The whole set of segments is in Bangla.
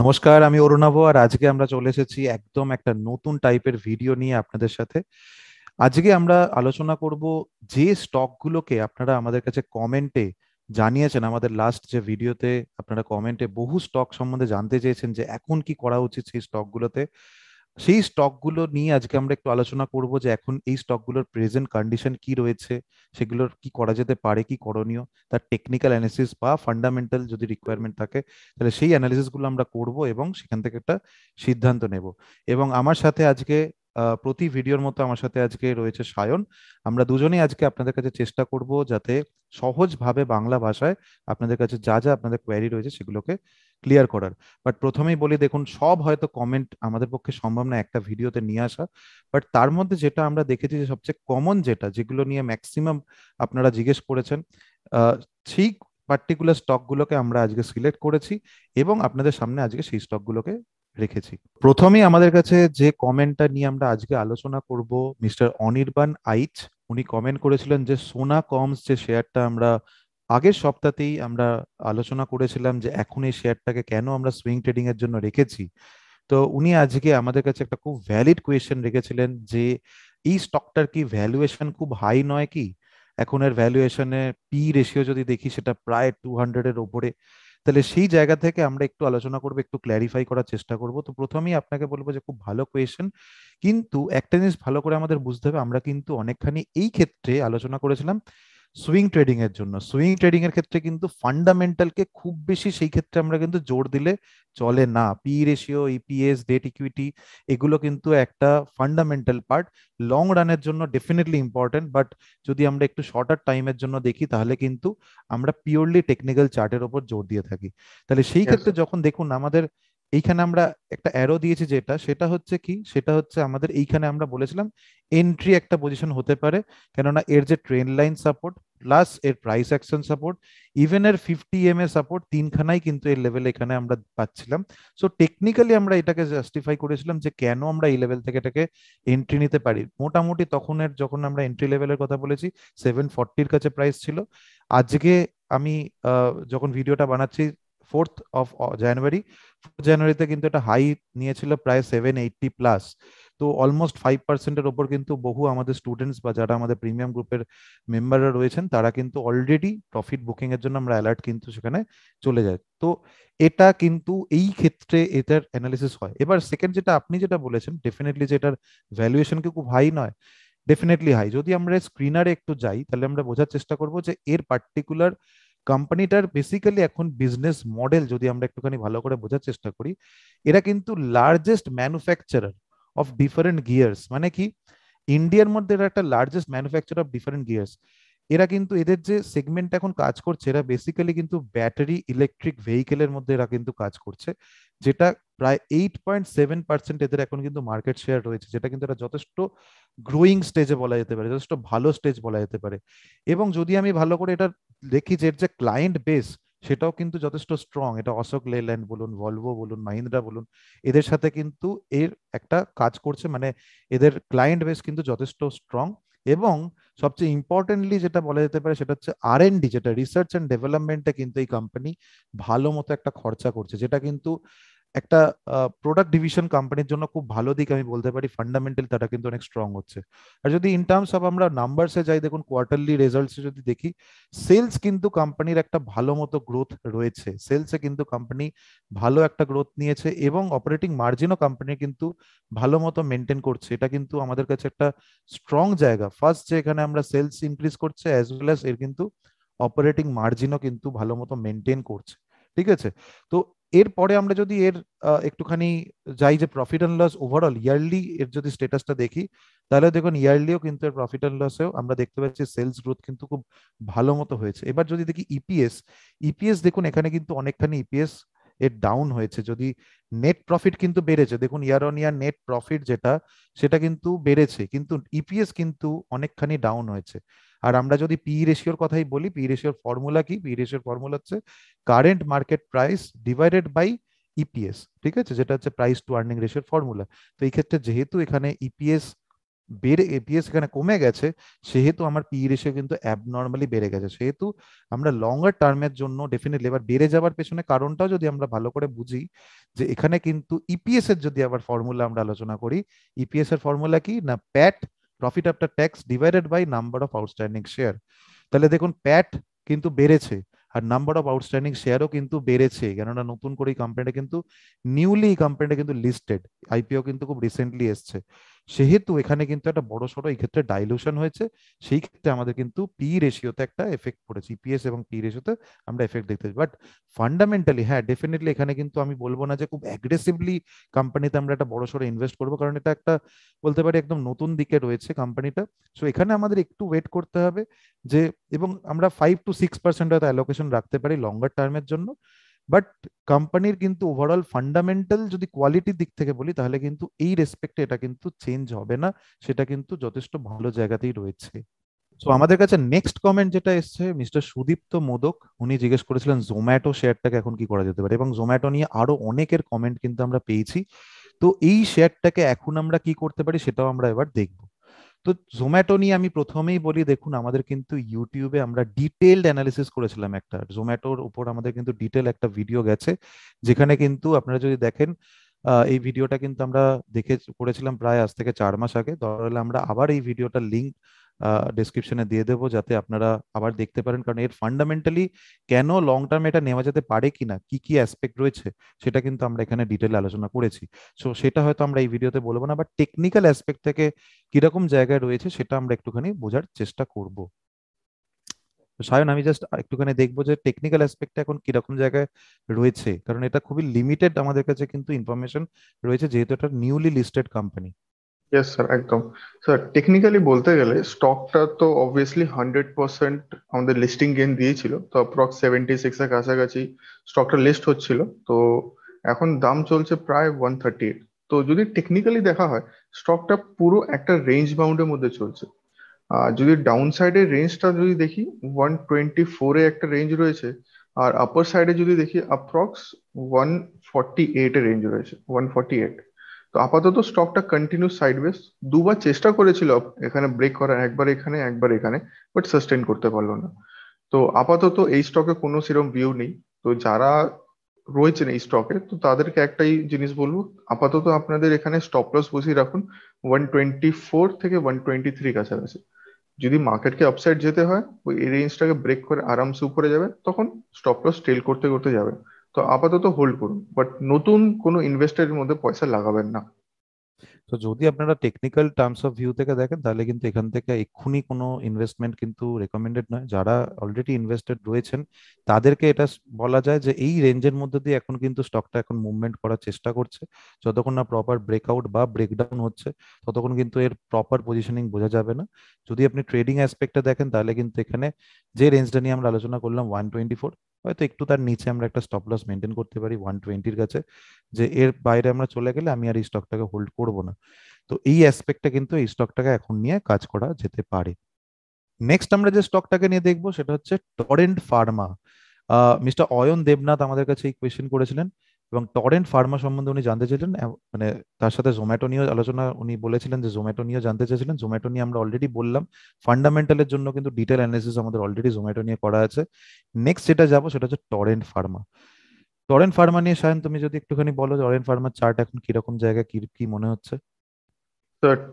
নমস্কার আমি অরুণাভ আর আজকে আমরা চলে এসেছি একদম একটা নতুন টাইপের ভিডিও নিয়ে আপনাদের সাথে আজকে আমরা আলোচনা করব যে স্টকগুলোকে আপনারা আমাদের কাছে কমেন্টে জানিয়েছেন আমাদের লাস্ট যে ভিডিওতে আপনারা কমেন্টে বহু স্টক সম্বন্ধে জানতে চেয়েছেন যে এখন কি করা উচিত সেই স্টকগুলোতে সেই স্টকগুলো নিয়ে আজকে আমরা একটু আলোচনা করব যে এখন এই স্টকগুলোর প্রেজেন্ট কন্ডিশন কি রয়েছে সেগুলোর কি করা যেতে পারে কি করণীয় তার টেকনিক্যাল অ্যানালিসিস বা ফান্ডামেন্টাল যদি রিকোয়ারমেন্ট থাকে তাহলে সেই অ্যানালিসিসগুলো আমরা করব এবং সেখান থেকে একটা সিদ্ধান্ত নেব এবং আমার সাথে আজকে প্রতি ভিডিওর মতো আমার সাথে আজকে রয়েছে সায়ন আমরা দুজনেই আজকে আপনাদের কাছে চেষ্টা করব যাতে সহজভাবে বাংলা ভাষায় আপনাদের কাছে যা যা আপনাদের কোয়ারি রয়েছে সেগুলোকে ক্লিয়ার করার বাট প্রথমেই বলি দেখুন সব হয়তো কমেন্ট আমাদের পক্ষে সম্ভব না একটা ভিডিওতে নিয়ে আসা বাট তার মধ্যে যেটা আমরা দেখেছি যে সবচেয়ে কমন যেটা যেগুলো নিয়ে ম্যাক্সিমাম আপনারা জিজ্ঞেস করেছেন সেই পার্টিকুলার স্টকগুলোকে আমরা আজকে সিলেক্ট করেছি এবং আপনাদের সামনে আজকে সেই স্টকগুলোকে রেখেছি প্রথমেই আমাদের কাছে যে কমেন্টটা নিয়ে আমরা আজকে আলোচনা করব মিস্টার অনির্বাণ আইচ উনি কমেন্ট করেছিলেন যে সোনা কমস যে শেয়ারটা আমরা আগের সপ্তাহতেই আমরা আলোচনা করেছিলাম যে এখন এই শেয়ারটাকে কেন আমরা সুইং ট্রেডিং এর জন্য রেখেছি তো উনি আজকে আমাদের কাছে একটা খুব ভ্যালিড কোয়েশ্চেন রেখেছিলেন যে এই স্টকটার কি ভ্যালুয়েশন খুব হাই নয় কি এখন এর ভ্যালুয়েশনে পি রেশিও যদি দেখি সেটা প্রায় টু হান্ড্রেডের ওপরে তাহলে সেই জায়গা থেকে আমরা একটু আলোচনা করবো একটু ক্ল্যারিফাই করার চেষ্টা করব তো প্রথমেই আপনাকে বলবো যে খুব ভালো কোয়েশ্চেন কিন্তু একটা জিনিস ভালো করে আমাদের বুঝতে হবে আমরা কিন্তু অনেকখানি এই ক্ষেত্রে আলোচনা করেছিলাম সুইং ট্রেডিং এর জন্য সুইং ট্রেডিং এর ক্ষেত্রে কিন্তু ফান্ডামেন্টালকে খুব বেশি সেই ক্ষেত্রে আমরা কিন্তু জোর দিলে চলে না P ratio EPS debt equity এগুলো কিন্তু একটা ফান্ডামেন্টাল পার্ট লং রানের জন্য ডেফিনেটলি ইম্পর্টেন্ট বাট যদি আমরা একটু শর্টার টাইমের জন্য দেখি তাহলে কিন্তু আমরা পিওরলি টেকনিক্যাল চার্টের ওপর জোর দিয়ে থাকি তাহলে সেই ক্ষেত্রে যখন দেখুন আমাদের এইখানে আমরা একটা অ্যারো দিয়েছি যেটা সেটা হচ্ছে কি সেটা হচ্ছে আমাদের এইখানে আমরা বলেছিলাম এন্ট্রি একটা পজিশন হতে পারে কেননা এর যে ট্রেন লাইন সাপোর্ট প্লাস এর প্রাইস অ্যাকশন সাপোর্ট ইভেন এর ফিফটি এম এ সাপোর্ট তিনখানাই কিন্তু এর লেভেল এখানে আমরা পাচ্ছিলাম সো টেকনিক্যালি আমরা এটাকে জাস্টিফাই করেছিলাম যে কেন আমরা এই লেভেল থেকে এটাকে এন্ট্রি নিতে পারি মোটামুটি তখনের যখন আমরা এন্ট্রি লেভেলের কথা বলেছি সেভেন ফর্টির কাছে প্রাইস ছিল আজকে আমি যখন ভিডিওটা বানাচ্ছি ফোর্থ অফ জানুয়ারি জানুয়ারিতে কিন্তু একটা হাই নিয়েছিল প্রায় সেভেন এইটটি প্লাস তো অলমোস্ট ফাইভ পার্সেন্টের ওপর কিন্তু বহু আমাদের স্টুডেন্টস বা যারা আমাদের প্রিমিয়াম গ্রুপের মেম্বাররা রয়েছেন তারা কিন্তু অলরেডি প্রফিট বুকিং এর জন্য আমরা অ্যালার্ট কিন্তু সেখানে চলে যায় তো এটা কিন্তু এই ক্ষেত্রে এটার অ্যানালিসিস হয় এবার সেকেন্ড যেটা আপনি যেটা বলেছেন ডেফিনেটলি যে এটার ভ্যালুয়েশন কি খুব হাই নয় ডেফিনেটলি হাই যদি আমরা স্ক্রিনারে একটু যাই তাহলে আমরা বোঝার চেষ্টা করব যে এর পার্টিকুলার কোম্পানিটার বেসিক্যালি এখন বিজনেস মডেল যদি আমরা একটুখানি ভালো করে বোঝার চেষ্টা করি এরা কিন্তু largest manufacturer of different gears মানে কি ইন্ডিয়ার মধ্যে এরা একটা largest manufacture of different gears এরা কিন্তু এদের যে সেগমেন্ট এখন কাজ করছে এরা বেসিক্যালি কিন্তু ব্যাটারি ইলেকট্রিক ভেহিকেলের মধ্যে এরা কিন্তু কাজ করছে যেটা প্রায় এইট পয়েন্ট সেভেন পার্সেন্ট এদের এখন কিন্তু মার্কেট শেয়ার রয়েছে যেটা কিন্তু এরা যথেষ্ট গ্রোয়িং স্টেজে বলা যেতে পারে যথেষ্ট ভালো স্টেজ বলা যেতে পারে এবং যদি আমি ভালো করে এটার দেখি যে যে ক্লায়েন্ট বেস সেটাও কিন্তু যথেষ্ট স্ট্রং এটা অশোক লেল্যান্ড বলুন ভলভো বলুন মাহিন্দ্রা বলুন এদের সাথে কিন্তু এর একটা কাজ করছে মানে এদের ক্লায়েন্ট বেস কিন্তু যথেষ্ট স্ট্রং এবং সবচেয়ে ইম্পর্টেন্টলি যেটা বলা যেতে পারে সেটা হচ্ছে আর এন ডি যেটা রিসার্চ অ্যান্ড ডেভেলপমেন্টে কিন্তু এই কোম্পানি ভালো মতো একটা খরচা করছে যেটা কিন্তু একটা প্রোডাক্ট ডিভিশন কোম্পানির জন্য খুব ভালো দিক আমি বলতে পারি ফান্ডামেন্টাল তারা কিন্তু অনেক স্ট্রং হচ্ছে আর যদি ইন টার্মস অফ আমরা নাম্বারসে যাই দেখুন কোয়ার্টারলি রেজাল্টসে যদি দেখি সেলস কিন্তু কোম্পানির একটা ভালো মতো গ্রোথ রয়েছে সেলসে কিন্তু কোম্পানি ভালো একটা গ্রোথ নিয়েছে এবং অপারেটিং মার্জিনও কোম্পানি কিন্তু ভালো মতো মেনটেন করছে এটা কিন্তু আমাদের কাছে একটা স্ট্রং জায়গা ফার্স্ট যে এখানে আমরা সেলস ইনক্রিজ করছে অ্যাজ ওয়েল অ্যাজ এর কিন্তু অপারেটিং মার্জিনও কিন্তু ভালো মতো মেনটেন করছে ঠিক আছে তো এরপরে আমরা যদি এর একটুখানি যাই যে profit and loss overall yearly এর যদি স্টেটাসটা দেখি তাহলে দেখুন ইয়ারলিও কিন্তু এর প্রফিট অ্যান্ড লসেও আমরা দেখতে পাচ্ছি সেলস গ্রোথ কিন্তু খুব ভালো মতো হয়েছে এবার যদি দেখি ইপিএস e ইপিএস e দেখুন এখানে কিন্তু অনেকখানি ইপিএস e এর ডাউন হয়েছে যদি নেট প্রফিট কিন্তু বেড়েছে দেখুন year on year net profit যেটা সেটা কিন্তু বেড়েছে কিন্তু ইপিএস কিন্তু অনেকখানি ডাউন হয়েছে আর আমরা যদি পি রেশিওর কথাই বলি পি রেশিওর ফর্মুলা কি পি রেশিওর ফর্মুলা হচ্ছে current market price divided by EPS ঠিক আছে যেটা হচ্ছে প্রাইস টু আর্নিং রেশিওর ফর্মুলা তো এই ক্ষেত্রে যেহেতু এখানে ইপিএস e বেড়ে ইপিএস e এখানে কমে গেছে সেহেতু আমার পি রেশিও কিন্তু অ্যাবনর্মালি বেড়ে গেছে সেহেতু আমরা লঙ্গার টার্মের জন্য ডেফিনেটলি এবার বেড়ে যাওয়ার পেছনে কারণটাও যদি আমরা ভালো করে বুঝি যে এখানে কিন্তু ইপিএস e এর যদি আবার ফর্মুলা আমরা আলোচনা করি ইপিএস এর ফর্মুলা কি না PAT profit after tax divided by number of outstanding share তাহলে দেখুন প্যাট কিন্তু বেড়েছে আর নাম্বার অফ আউটস্ট্যান্ডিং শেয়ারও কিন্তু বেড়েছে কেননা নতুন করে এই কোম্পানিটা কিন্তু নিউলি এই কোম্পানিটা কিন্তু লিস্টেড আইপিও কিন্তু খুব রিসেন্টলি এসছে সেহেতু এখানে কিন্তু একটা বড় সড়ো এই ক্ষেত্রে ডাইলুশন হয়েছে সেই ক্ষেত্রে আমাদের কিন্তু পি রেশিওতে একটা এফেক্ট পড়েছে ইপিএস এবং পি রেশিওতে আমরা এফেক্ট দেখতে বাট ফান্ডামেন্টালি হ্যাঁ ডেফিনেটলি এখানে কিন্তু আমি বলবো না যে খুব অ্যাগ্রেসিভলি কোম্পানিতে আমরা একটা বড় সড়ো ইনভেস্ট করবো কারণ এটা একটা বলতে পারি একদম নতুন দিকে রয়েছে কোম্পানিটা সো এখানে আমাদের একটু ওয়েট করতে হবে যে এবং আমরা ফাইভ টু সিক্স পার্সেন্ট হয়তো অ্যালোকেশন রাখতে পারি লঙ্গার টার্মের জন্য বাট কোম্পানির কিন্তু ওভারঅল ফান্ডামেন্টাল যদি কোয়ালিটির দিক থেকে বলি তাহলে কিন্তু এই রেসপেক্টে এটা কিন্তু চেঞ্জ হবে না সেটা কিন্তু যথেষ্ট ভালো জায়গাতেই রয়েছে তো আমাদের কাছে নেক্সট কমেন্ট যেটা এসছে মিস্টার সুদীপ্ত মোদক উনি জিজ্ঞেস করেছিলেন জোম্যাটো শেয়ারটাকে এখন কি করা যেতে পারে এবং জোম্যাটো নিয়ে আরো অনেকের কমেন্ট কিন্তু আমরা পেয়েছি তো এই শেয়ারটাকে এখন আমরা কি করতে পারি সেটাও আমরা এবার দেখবো তো জোম্যাটো নিয়ে আমি প্রথমেই বলি দেখুন আমাদের কিন্তু ইউটিউবে আমরা ডিটেলড অ্যানালিসিস করেছিলাম একটা জোম্যাটোর উপর আমাদের কিন্তু ডিটেল একটা ভিডিও গেছে যেখানে কিন্তু আপনারা যদি দেখেন এই ভিডিওটা কিন্তু আমরা দেখে করেছিলাম প্রায় আজ থেকে চার মাস আগে হলে আমরা আবার এই ভিডিওটা লিঙ্ক ডিসক্রিপশনে দিয়ে দেবো যাতে আপনারা আবার দেখতে পারেন কারণ এর ফান্ডামেন্টালি কেন লং টার্মে এটা নেওয়া যেতে পারে কিনা কি কি অ্যাসপেক্ট রয়েছে সেটা কিন্তু আমরা এখানে ডিটেল আলোচনা করেছি সো সেটা হয়তো আমরা এই ভিডিওতে বলবো না বা টেকনিক্যাল অ্যাসপেক্ট থেকে কিরকম জায়গায় রয়েছে সেটা আমরা একটুখানি বোঝার চেষ্টা করব সায়ন আমি জাস্ট একটুখানি দেখবো যে টেকনিক্যাল অ্যাসপেক্ট এখন কিরকম জায়গায় রয়েছে কারণ এটা খুবই লিমিটেড আমাদের কাছে কিন্তু ইনফরমেশন রয়েছে যেহেতু এটা newly listed company yes sir একদম স্যার টেকনিক্যালি বলতে গেলে স্টকটা তো অবভিয়াসলি হান্ড্রেড পার্সেন্ট আমাদের লিস্টিং গেন দিয়েছিল তো অ্যাপ্রক্স সেভেন্টি সিক্স এর কাছাকাছি স্টকটা লিস্ট হচ্ছিল তো এখন দাম চলছে প্রায় ওয়ান থার্টি এইট তো যদি টেকনিক্যালি দেখা হয় স্টকটা পুরো একটা রেঞ্জ বাউন্ডের মধ্যে চলছে আর যদি ডাউন সাইডের রেঞ্জটা যদি দেখি ওয়ান টোয়েন্টি ফোরে একটা রেঞ্জ রয়েছে আর আপার সাইডে যদি দেখি অ্যাপ্রক্স ওয়ান ফর্টি এইট এর রেঞ্জ রয়েছে ওয়ান ফর্টি এইট তো আপাতত স্টকটা কন্টিনিউ সাইডওয়েজ দুবার চেষ্টা করেছিল এখানে ব্রেক করার একবার এখানে একবার এখানে বাট সাস্টেন করতে পারলো না তো আপাতত এই স্টকে কোনো সেরকম ভিউ নেই তো যারা রয়েছেন এই স্টকে তো তাদেরকে একটাই জিনিস বলবো আপাতত আপনাদের এখানে স্টপ লস বসিয়ে রাখুন ওয়ান টোয়েন্টি ফোর থেকে ওয়ান টোয়েন্টি থ্রি কাছাকাছি যদি মার্কেটকে আপসাইড যেতে হয় ওই রেঞ্জটাকে ব্রেক করে আরামসে উপরে যাবে তখন স্টপ লস টেল করতে করতে যাবে তো আপাতত হোল্ড করুন বাট নতুন কোনো ইনভেস্টারের মধ্যে পয়সা লাগাবেন না তো যদি আপনারা টেকনিক্যাল টার্মস অফ ভিউ থেকে দেখেন তাহলে কিন্তু এখান থেকে এক্ষুনি কোনো ইনভেস্টমেন্ট কিন্তু রেকমেন্ডেড নয় যারা অলরেডি ইনভেস্টেড রয়েছেন তাদেরকে এটা বলা যায় যে এই রেঞ্জের মধ্যে দিয়ে এখন কিন্তু স্টকটা এখন মুভমেন্ট করার চেষ্টা করছে যতক্ষণ না প্রপার ব্রেকআউট বা ব্রেকডাউন হচ্ছে ততক্ষণ কিন্তু এর প্রপার পজিশনিং বোঝা যাবে না যদি আপনি ট্রেডিং অ্যাসপেক্টটা দেখেন তাহলে কিন্তু এখানে যে রেঞ্জটা নিয়ে আমরা আলোচনা করলাম ওয়ান টোয়েন্টি ফোর হয়তো একটু তার নিচে আমরা একটা স্টপ লস মেনটেন করতে পারি ওয়ান টোয়েন্টির কাছে যে এর বাইরে আমরা চলে গেলে আমি আর এই স্টকটাকে হোল্ড করব না তো এই অ্যাসপেক্টটা কিন্তু এই স্টকটাকে এখন নিয়ে কাজ করা যেতে পারে নেক্সট আমরা যে স্টকটাকে নিয়ে দেখবো সেটা হচ্ছে টরেন্ট ফার্মা মিস্টার অয়ন দেবনাথ আমাদের কাছে এই কোয়েশ্চেন করেছিলেন এবং টরেন্ট ফার্মা সম্বন্ধে উনি জানতে চাইলেন মানে তার সাথে জোম্যাটো নিয়েও আলোচনা উনি বলেছিলেন যে জোম্যাটো নিয়েও জানতে চাইছিলেন জোম্যাটো নিয়ে আমরা অলরেডি বললাম ফান্ডামেন্টালের জন্য কিন্তু ডিটেল অ্যানালিসিস আমাদের অলরেডি জোম্যাটো নিয়ে করা আছে নেক্সট যেটা যাবো সেটা হচ্ছে টরেন্ট ফার্মা টরেন্ট ফার্মা নিয়ে সায়ন তুমি যদি একটুখানি বলো টরেন্ট ফার্মার চার্ট এখন কিরকম জায়গা কি কি মনে হচ্ছে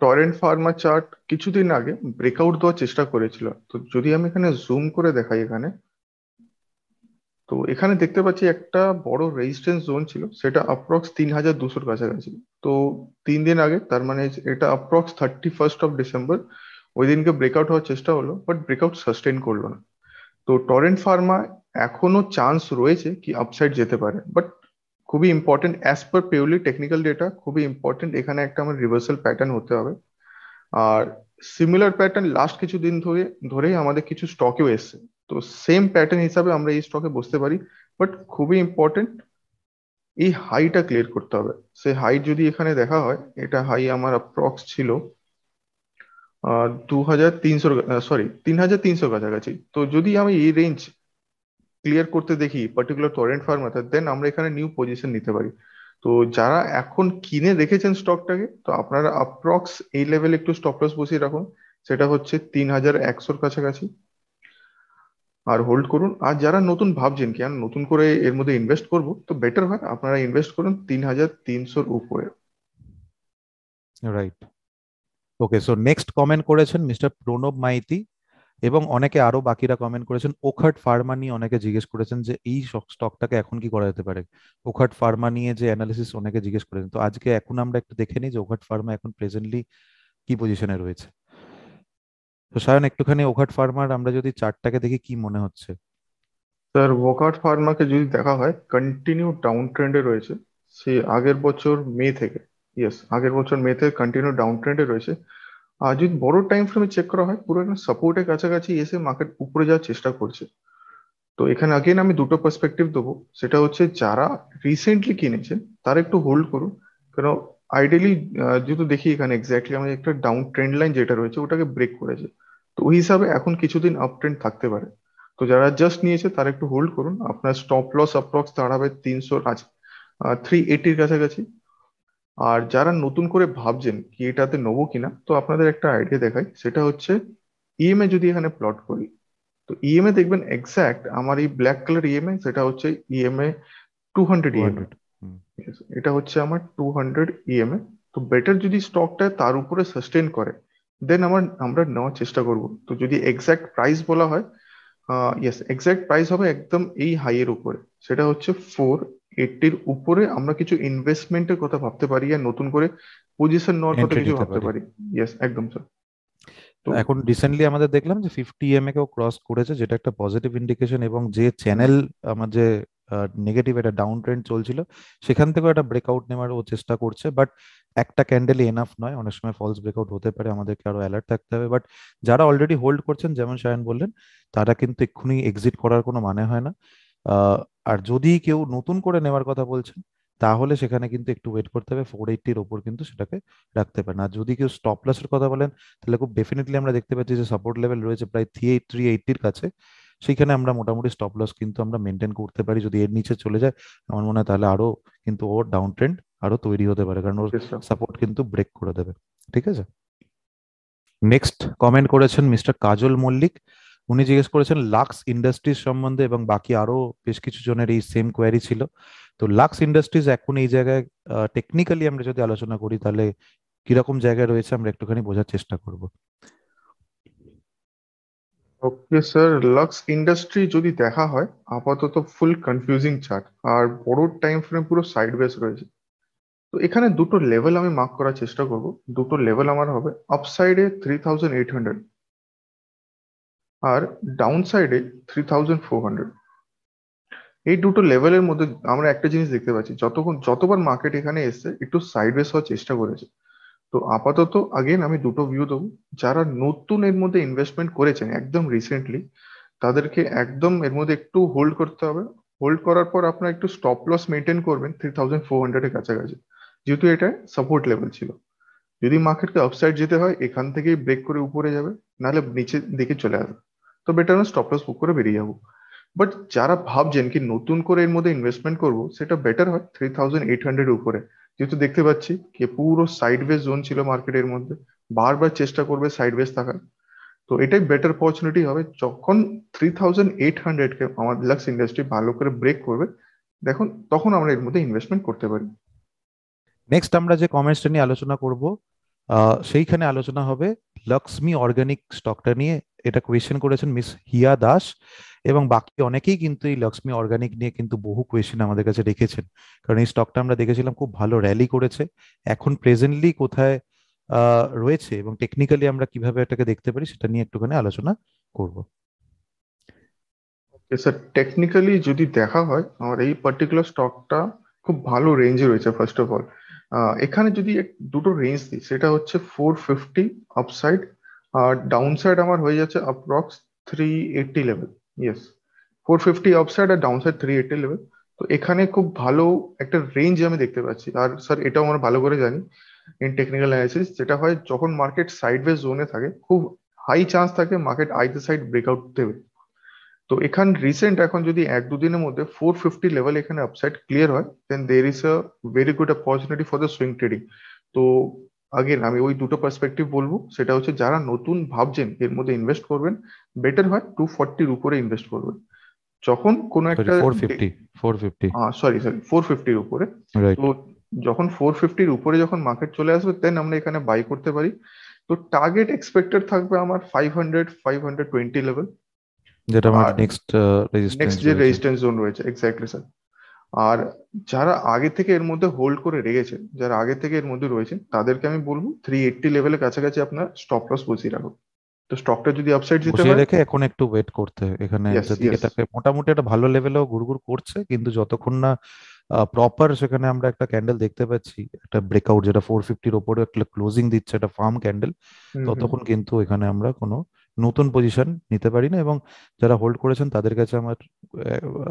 টরেন্ট ফার্মা চার্ট কিছুদিন আগে ব্রেকআউট দেওয়ার চেষ্টা করেছিল তো যদি আমি এখানে জুম করে দেখাই এখানে তো এখানে দেখতে পাচ্ছি একটা বড় রেজিস্ট্যান্স জোন ছিল সেটা অ্যাপ্রক্স 3200 এর কাছাকাছ ছিল তো তিন দিন আগে টার্মিনাল এটা অ্যাপ্রক্স 31st অফ ডিসেম্বর ওই দিনকে ব্রেকআউট হওয়ার চেষ্টা হলো বাট ব্রেকআউট সাসটেইন করলো না তো টরেন্ট ফার্মা এখনো চান্স রয়েছে কি আপসাইড যেতে পারে বাট খুবই important as per purely technical data খুবই ইম্পর্ট্যান্ট এখানে একটা আমাদের রিভার্সাল প্যাটার্ন হতে হবে আর সিমিলার প্যাটার্ন লাস্ট কিছু দিন ধরে ধরেই আমাদের কিছু স্টকও এসেছে তো সেম প্যাটার্ন হিসাবে আমরা এই স্টকে বসতে পারি বাট খুবই ইম্পর্টেন্ট এই হাইটা ক্লিয়ার করতে হবে সে হাই যদি এখানে দেখা হয় এটা হাই আমার অ্যাপ্রক্স ছিল দু হাজার তিনশো সরি তিন হাজার তিনশো কাছাকাছি তো যদি আমি এই রেঞ্জ ক্লিয়ার করতে দেখি পার্টিকুলার টরেন্ট ফার্মাতে দেন আমরা এখানে নিউ পজিশন নিতে পারি তো যারা এখন কিনে রেখেছেন স্টকটাকে তো আপনারা অ্যাপ্রক্স এই লেভেলে একটু স্টপ বসিয়ে রাখুন সেটা হচ্ছে তিন হাজার একশোর কাছাকাছি আর হোল্ড করুন আর যারা নতুন ভাবছেন কি আর নতুন করে এর মধ্যে ইনভেস্ট করব তো বেটার হয় আপনারা ইনভেস্ট করুন তিন হাজার তিনশোর উপরে right okay so next comment করেছেন মিস্টার প্রণব মাইতি এবং অনেকে আরো বাকিরা কমেন্ট করেছেন ওখাট ফার্মা নিয়ে অনেকে জিজ্ঞেস করেছেন যে এই স্টকটাকে এখন কি করা যেতে পারে ওখাট ফার্মা নিয়ে যে অ্যানালিসিস অনেকে জিজ্ঞেস করেছেন তো আজকে এখন আমরা একটু দেখে নিই যে ওখাট ফার্মা এখন প্রেজেন্টলি কি পজিশনে রয়েছে তো সায়ন একটুখানি ওঘাট ফার্মার আমরা যদি চারটাকে দেখি কি মনে হচ্ছে স্যার ওঘাট ফার্মাকে যদি দেখা হয় কন্টিনিউ ডাউন ট্রেন্ডে রয়েছে সে আগের বছর মে থেকে ইয়েস আগের বছর মে থেকে কন্টিনিউ ডাউন ট্রেন্ডে রয়েছে আর যদি বড় টাইম ফ্রেমে চেক করা হয় পুরো একটা সাপোর্টের কাছাকাছি এসে মার্কেট উপরে যাওয়ার চেষ্টা করছে তো এখানে আগে আমি দুটো পার্সপেক্টিভ দেবো সেটা হচ্ছে যারা রিসেন্টলি কিনেছেন তারা একটু হোল্ড করুন কেন আইডিয়ালি যেহেতু দেখি এখানে এক্স্যাক্টলি আমাদের একটা ডাউন ট্রেন্ড লাইন যেটা রয়েছে ওটাকে ব্রেক করেছে তো ওই হিসাবে এখন কিছুদিন আপ ট্রেন্ড থাকতে পারে তো যারা জাস্ট নিয়েছে তারা একটু হোল্ড করুন আপনার স্টপ লস অ্যাপ্রক্স দাঁড়াবে তিনশোর আছে থ্রি এইটির কাছাকাছি আর যারা নতুন করে ভাবছেন কি এটাতে নেবো কিনা তো আপনাদের একটা আইডিয়া দেখাই সেটা হচ্ছে ইএমএ e যদি এখানে প্লট করি তো ইএমএ e দেখবেন এক্স্যাক্ট আমার এই ব্ল্যাক কালার ইএমএ সেটা হচ্ছে ইএমএ টু হান্ড্রেড ইএমএ এটা হচ্ছে আমার টু হান্ড্রেড ইএমএ তো বেটার যদি স্টকটা তার উপরে সাস্টেন করে দেন আমার আমরা নেওয়ার চেষ্টা করব তো যদি এক্স্যাক্ট প্রাইস বলা হয় ইয়েস এক্স্যাক্ট প্রাইস হবে একদম এই হাইয়ের উপরে সেটা হচ্ছে ফোর এইটির উপরে আমরা কিছু ইনভেস্টমেন্টের কথা ভাবতে পারি আর নতুন করে পজিশন নেওয়ার কথা কিছু ভাবতে পারি ইয়েস একদম স্যার তো এখন রিসেন্টলি আমাদের দেখলাম যে ফিফটি এম এ কেও ক্রস করেছে যেটা একটা পজিটিভ ইন্ডিকেশন এবং যে চ্যানেল আমার যে নেগেটিভ একটা ডাউন ট্রেন্ড চলছিল সেখান থেকেও একটা ব্রেকআউট নেওয়ার ও চেষ্টা করছে বাট একটা ক্যান্ডেলই এনাফ নয় অনেক সময় ফলস ব্রেকআউট হতে পারে আমাদেরকে আরো অ্যালার্ট থাকতে হবে বাট যারা অলরেডি হোল্ড করছেন যেমন শায়ন বললেন তারা কিন্তু এক্ষুনি এক্সিট করার কোনো মানে হয় না আর যদি কেউ নতুন করে নেওয়ার কথা বলছেন তাহলে সেখানে কিন্তু একটু ওয়েট করতে হবে ফোর এইটটির ওপর কিন্তু সেটাকে রাখতে পারেন আর যদি কেউ স্টপ লসের কথা বলেন তাহলে খুব ডেফিনেটলি আমরা দেখতে পাচ্ছি যে সাপোর্ট লেভেল রয়েছে প্রায় থ্রি এইট থ্রি এইটটির কাছে সেইখানে আমরা মোটামুটি স্টপ লস কিন্তু আমরা মেনটেন করতে পারি যদি এর নিচে চলে যায় আমার মনে হয় তাহলে আরো কিন্তু ওর ডাউন ট্রেন্ড আরো তৈরি হতে পারে কারণ ওর সাপোর্ট কিন্তু ব্রেক করে দেবে ঠিক আছে নেক্সট কমেন্ট করেছেন মিস্টার কাজল মল্লিক উনি জিজ্ঞেস করেছেন লাক্স ইন্ডাস্ট্রিজ সম্বন্ধে এবং বাকি আরো বেশ কিছু জনের এই সেম কোয়ারি ছিল তো লাক্স ইন্ডাস্ট্রিজ এখন এই জায়গায় টেকনিক্যালি আমরা যদি আলোচনা করি তাহলে কিরকম জায়গায় রয়েছে আমরা একটুখানি বোঝার চেষ্টা করব ওকে স্যার লাক্স ইন্ডাস্ট্রি যদি দেখা হয় আপাতত ফুল কনফিউজিং চার্ট আর বড় টাইম ফ্রেম পুরো সাইড বেস রয়েছে তো এখানে দুটো লেভেল আমি মার্ক করার চেষ্টা করব দুটো লেভেল আমার হবে আপ সাইডে থ্রি থাউজেন্ড এইট হান্ড্রেড আর ডাউন সাইডে থ্রি থাউজেন্ড ফোর হান্ড্রেড এই দুটো লেভেলের মধ্যে আমরা একটা জিনিস দেখতে পাচ্ছি যতক্ষণ যতবার মার্কেট এখানে এসছে একটু সাইড বেস হওয়ার চেষ্টা করেছে তো আপাতত আগেন আমি দুটো ভিউ দেবো যারা নতুন এর মধ্যে ইনভেস্টমেন্ট করেছেন একদম রিসেন্টলি তাদেরকে একদম এর মধ্যে একটু হোল্ড করতে হবে হোল্ড করার পর আপনার একটু স্টপ লস মেনটেন করবেন থ্রি থাউজেন্ড ফোর হান্ড্রেডের কাছাকাছি যেহেতু এটা সাপোর্ট লেভেল ছিল যদি মার্কেটকে আপসাইড যেতে হয় এখান থেকেই ব্রেক করে উপরে যাবে নাহলে নিচের দিকে চলে আসবে তো বেটার আমি স্টপ লস বুক করে বেরিয়ে যাবো বাট যারা ভাবছেন কি নতুন করে এর মধ্যে ইনভেস্টমেন্ট করবো সেটা বেটার হয় থ্রি থাউজেন্ড এইট হান্ড্রেড উপরে যেহেতু দেখতে পাচ্ছি যে পুরো সাইডওয়েজ জোন ছিল মার্কেটের মধ্যে বারবার চেষ্টা করবে সাইডওয়েজ থাকার তো এটাই বেটার অপরচুনিটি হবে যখন থ্রি থাউজেন্ড এইট কে আমার রিলাক্স ইন্ডাস্ট্রি ভালো করে ব্রেক করবে দেখুন তখন আমরা এর মধ্যে ইনভেস্টমেন্ট করতে পারি নেক্সট আমরা যে কমেন্টসটা নিয়ে আলোচনা করব সেইখানে আলোচনা হবে লক্সমি অর্গানিক স্টকটা নিয়ে এটা কোয়েশ্চেন করেছেন মিস হিয়া দাস এবং বাকি অনেকেই কিন্তু এই লক্ষ্মী অর্গানিক নিয়ে কিন্তু বহু কোয়েশ্চেন আমাদের কাছে রেখেছেন কারণ এই স্টকটা আমরা দেখেছিলাম খুব ভালো র্যালি করেছে এখন প্রেজেন্টলি কোথায় রয়েছে এবং টেকনিক্যালি আমরা কিভাবে এটাকে দেখতে পারি সেটা নিয়ে একটুখানি আলোচনা করব স্যার টেকনিক্যালি যদি দেখা হয় আমার এই পার্টিকুলার স্টকটা খুব ভালো রেঞ্জে রয়েছে ফার্স্ট অফ অল এখানে যদি দুটো রেঞ্জ দিই সেটা হচ্ছে ফোর ফিফটি আপসাইড আর ডাউন সাইড আমার হয়ে যাচ্ছে approx three eighty level yes four fifty offside আর ডাউনসাইড থ্রি এইটি লেভেল তো এখানে খুব ভালো একটা রেঞ্জ আমি দেখতে পাচ্ছি আর স্যার এটাও আমরা ভালো করে জানি ইন টেকনিক্যাল অ্যানালিসিস যেটা হয় যখন মার্কেট সাইডওয়েজ জোনে থাকে খুব হাই চান্স থাকে মার্কেট আইতে সাইড ব্রেকআউট দেবে তো এখান রিসেন্ট এখন যদি এক দুদিনের মধ্যে ফোর ফিফটি লেভেল এখানে আপসাইড ক্লিয়ার হয় then there is a very good opportunity for the swing trading তো আগেন আমি ওই দুটো পার্সপেক্টিভ বলবো সেটা হচ্ছে যারা নতুন ভাবছেন এর মধ্যে ইনভেস্ট করবেন বেটার হয় টু ফর্টির উপরে ইনভেস্ট করবেন যখন কোনো একটা সরি সরি ফোর ফিফটির উপরে তো যখন ফোর ফিফটির উপরে যখন মার্কেট চলে আসবে দেন আমরা এখানে বাই করতে পারি তো টার্গেট এক্সপেক্টেড থাকবে আমার five hundred five hundred twenty level যেটা আমার নেক্সট নেক্সট যে রেজিস্ট্যান্স জোন রয়েছে এক্স্যাক্টলি স্যার আর যারা আগে থেকে এর মধ্যে হোল্ড করে রেখেছে যারা আগে থেকে এর মধ্যে রয়েছে তাদেরকে আমি বলবো থ্রি এইটটি লেভেলের কাছাকাছি আপনার স্টপ লস বসিয়ে রাখুন তো স্টকটা যদি আপসাইড যেতে হয় রেখে এখন একটু ওয়েট করতে এখানে যদি এটাকে মোটামুটি একটা ভালো লেভেলেও ঘুরঘুর করছে কিন্তু যতক্ষণ না প্রপার সেখানে আমরা একটা ক্যান্ডেল দেখতে পাচ্ছি একটা ব্রেকআউট যেটা ফোর ফিফটির ওপরে একটা ক্লোজিং দিচ্ছে একটা ফার্ম ক্যান্ডেল ততক্ষণ কিন্তু এখানে আমরা কোনো নতুন পজিশন নিতে পারি না এবং যারা হোল্ড করেছেন তাদের কাছে আমার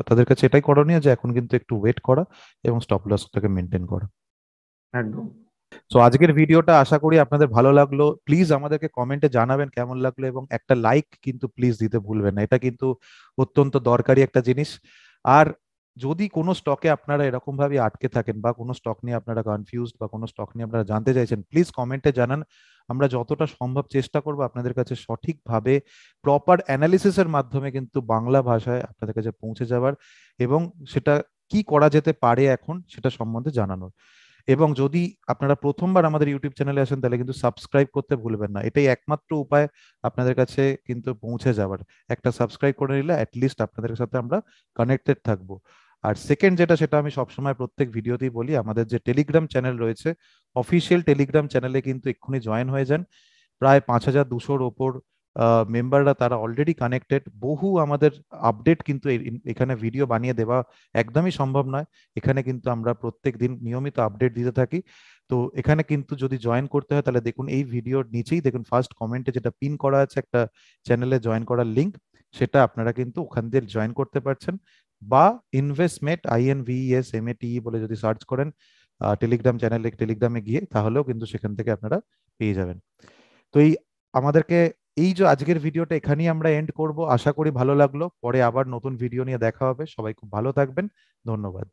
তাদের কাছে এটাই করণীয় যে এখন কিন্তু একটু ওয়েট করা এবং স্টপ লসটাকে মেনটেন করা একদম সো আজকের ভিডিওটা আশা করি আপনাদের ভালো লাগলো প্লিজ আমাদেরকে কমেন্টে জানাবেন কেমন লাগলো এবং একটা লাইক কিন্তু প্লিজ দিতে ভুলবেন না এটা কিন্তু অত্যন্ত দরকারি একটা জিনিস আর যদি কোনো স্টকে আপনারা এরকম ভাবে আটকে থাকেন বা কোনো স্টক নিয়ে আপনারা কনফিউজড বা কোনো স্টক নিয়ে আপনারা জানতে চাইছেন প্লিজ কমেন্টে জানান আমরা যতটা সম্ভব চেষ্টা করব আপনাদের কাছে সঠিকভাবে প্রপার অ্যানালিসিসের মাধ্যমে কিন্তু বাংলা ভাষায় আপনাদের কাছে পৌঁছে যাওয়ার এবং সেটা কি করা যেতে পারে এখন সেটা সম্বন্ধে জানানোর এবং যদি আপনারা প্রথমবার আমাদের ইউটিউব চ্যানেলে আসেন তাহলে কিন্তু সাবস্ক্রাইব করতে ভুলবেন না এটাই একমাত্র উপায় আপনাদের কাছে কিন্তু পৌঁছে যাওয়ার একটা সাবস্ক্রাইব করে নিলে অ্যাটলিস্ট আপনাদের সাথে আমরা কানেক্টেড থাকবো আর সেকেন্ড যেটা সেটা আমি সবসময় প্রত্যেক ভিডিওতেই বলি আমাদের যে টেলিগ্রাম চ্যানেল রয়েছে অফিসিয়াল টেলিগ্রাম চ্যানেলে কিন্তু এক্ষুনি জয়েন হয়ে যান প্রায় পাঁচ হাজার দুশোর ওপর মেম্বাররা তারা অলরেডি কানেক্টেড বহু আমাদের আপডেট কিন্তু এখানে ভিডিও বানিয়ে দেওয়া একদমই সম্ভব নয় এখানে কিন্তু আমরা প্রত্যেক দিন নিয়মিত আপডেট দিতে থাকি তো এখানে কিন্তু যদি জয়েন করতে হয় তাহলে দেখুন এই ভিডিওর নিচেই দেখুন ফার্স্ট কমেন্টে যেটা পিন করা আছে একটা চ্যানেলে জয়েন করার লিঙ্ক সেটা আপনারা কিন্তু ওখান দিয়ে জয়েন করতে পারছেন বা ইনভেস্টমেন্ট আইএনভিএস এম এ টি বলে যদি সার্চ করেন টেলিগ্রাম চ্যানেলে টেলিগ্রামে গিয়ে তাহলেও কিন্তু সেখান থেকে আপনারা পেয়ে যাবেন তো এই আমাদেরকে এই যে আজকের ভিডিওটা এখানেই আমরা এন্ড করব আশা করি ভালো লাগলো পরে আবার নতুন ভিডিও নিয়ে দেখা হবে সবাই খুব ভালো থাকবেন ধন্যবাদ